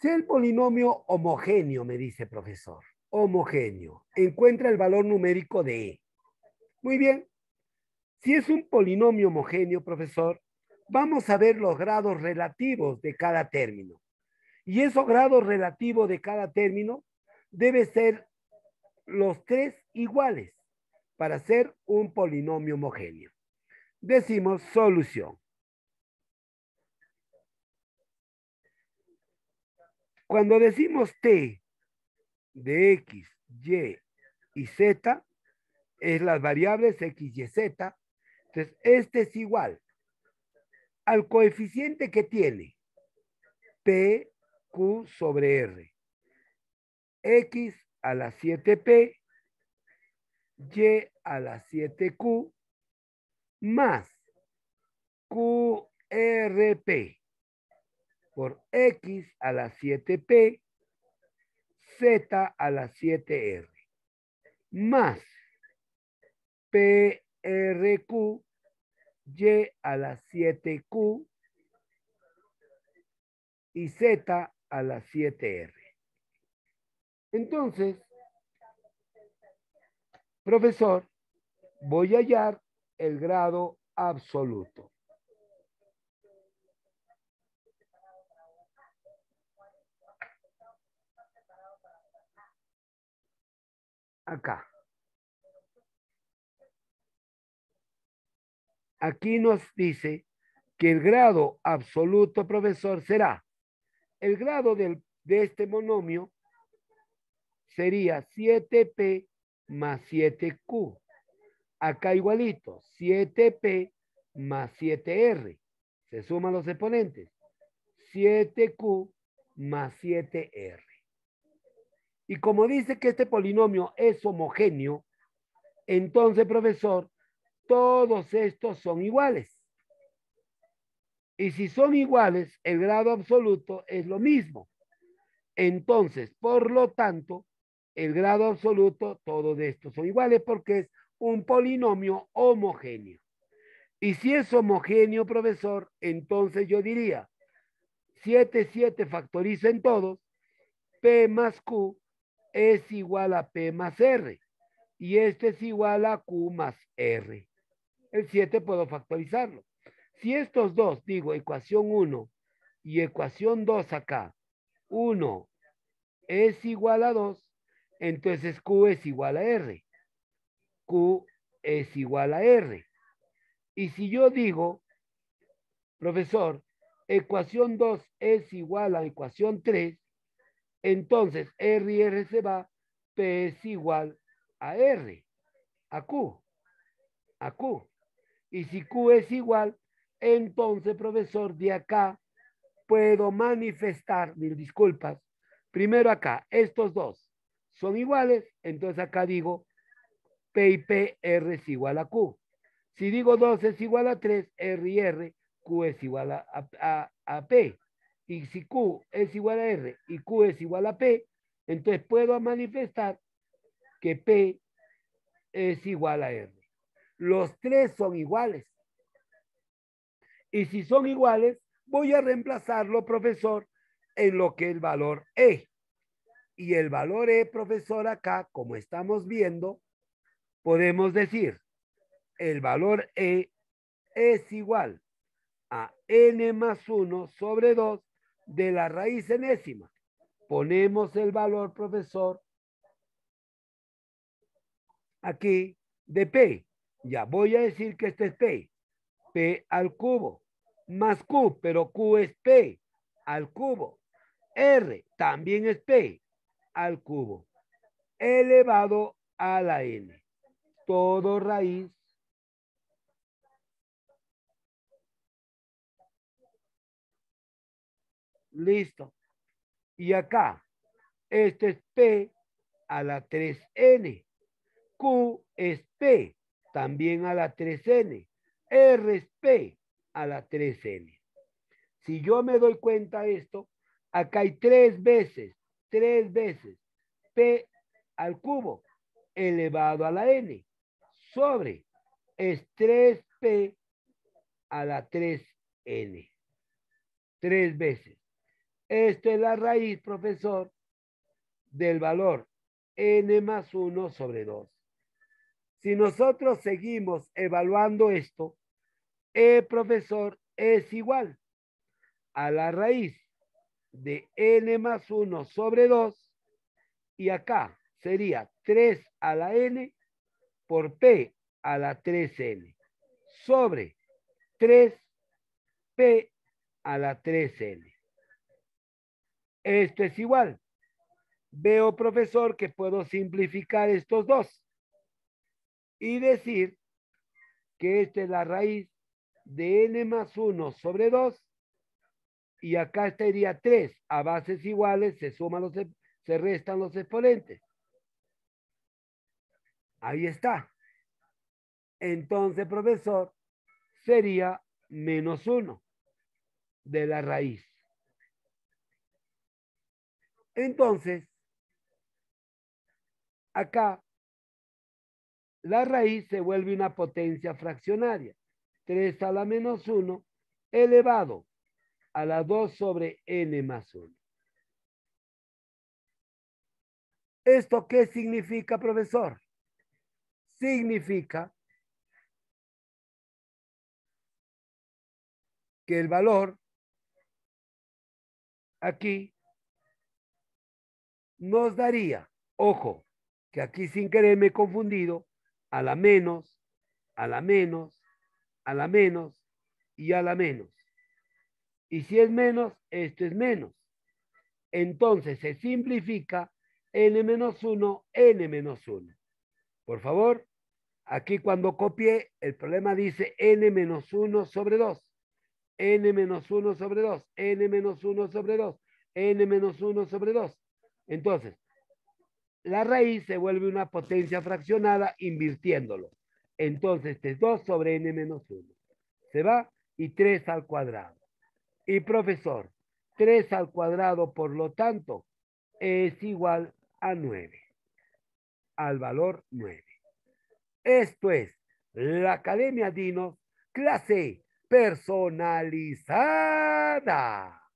Sea el polinomio homogéneo, me dice el profesor. Homogéneo. Encuentra el valor numérico de E. Muy bien. Si es un polinomio homogéneo, profesor, vamos a ver los grados relativos de cada término. Y esos grados relativos de cada término deben ser los tres iguales para ser un polinomio homogéneo. Decimos solución. Cuando decimos t de x, y y z, es las variables x, y, z. Entonces, este es igual al coeficiente que tiene p, q sobre r. x a la 7p, y a la 7q, más qrp por X a la 7P, Z a la 7R, más PRQ, Y a la 7Q y Z a la 7R. Entonces, profesor, voy a hallar el grado absoluto. acá. Aquí nos dice que el grado absoluto, profesor, será el grado de este monomio sería 7p más 7q. Acá igualito, 7p más 7r. Se suman los exponentes. 7q más 7r. Y como dice que este polinomio es homogéneo, entonces, profesor, todos estos son iguales. Y si son iguales, el grado absoluto es lo mismo. Entonces, por lo tanto, el grado absoluto, todos estos son iguales porque es un polinomio homogéneo. Y si es homogéneo, profesor, entonces yo diría 7, 7 factoriza en todos, P más Q es igual a P más R. Y este es igual a Q más R. El 7 puedo factorizarlo. Si estos dos, digo, ecuación 1 y ecuación 2 acá, 1 es igual a 2, entonces Q es igual a R. Q es igual a R. Y si yo digo, profesor, ecuación 2 es igual a ecuación 3, entonces, R R se va, P es igual a R, a Q, a Q. Y si Q es igual, entonces, profesor, de acá puedo manifestar, mil disculpas, primero acá, estos dos son iguales, entonces acá digo P y P, R es igual a Q. Si digo 2 es igual a 3, R y R, Q es igual a P y si Q es igual a R y Q es igual a P, entonces puedo manifestar que P es igual a R. Los tres son iguales. Y si son iguales, voy a reemplazarlo, profesor, en lo que el valor E. Y el valor E, profesor, acá, como estamos viendo, podemos decir, el valor E es igual a N más 1 sobre 2 de la raíz enésima. Ponemos el valor, profesor, aquí de P. Ya voy a decir que este es P. P al cubo más Q, pero Q es P al cubo. R también es P al cubo elevado a la N. Todo raíz Listo. Y acá, este es P a la 3N. Q es P, también a la 3N. R es P a la 3N. Si yo me doy cuenta de esto, acá hay tres veces, tres veces P al cubo elevado a la N sobre es 3P a la 3N. Tres veces. Esto es la raíz, profesor, del valor n más 1 sobre 2. Si nosotros seguimos evaluando esto, E, profesor, es igual a la raíz de n más 1 sobre 2 y acá sería 3 a la n por p a la 3n sobre 3p a la 3n. Esto es igual. Veo, profesor, que puedo simplificar estos dos y decir que esta es la raíz de n más 1 sobre 2 y acá estaría 3 a bases iguales, se suman los, se restan los exponentes. Ahí está. Entonces, profesor, sería menos 1 de la raíz. Entonces, acá la raíz se vuelve una potencia fraccionaria. 3 a la menos 1 elevado a la 2 sobre n más 1. ¿Esto qué significa, profesor? Significa que el valor aquí nos daría, ojo, que aquí sin querer me he confundido, a la menos, a la menos, a la menos y a la menos. Y si es menos, esto es menos. Entonces se simplifica n menos 1, n menos 1. Por favor, aquí cuando copié, el problema dice n menos 1 sobre 2, n menos 1 sobre 2, n menos 1 sobre 2, n menos 1 sobre 2, entonces, la raíz se vuelve una potencia fraccionada invirtiéndolo. Entonces, este es 2 sobre n menos 1. Se va y 3 al cuadrado. Y profesor, 3 al cuadrado, por lo tanto, es igual a 9. Al valor 9. Esto es la Academia Dino, clase personalizada.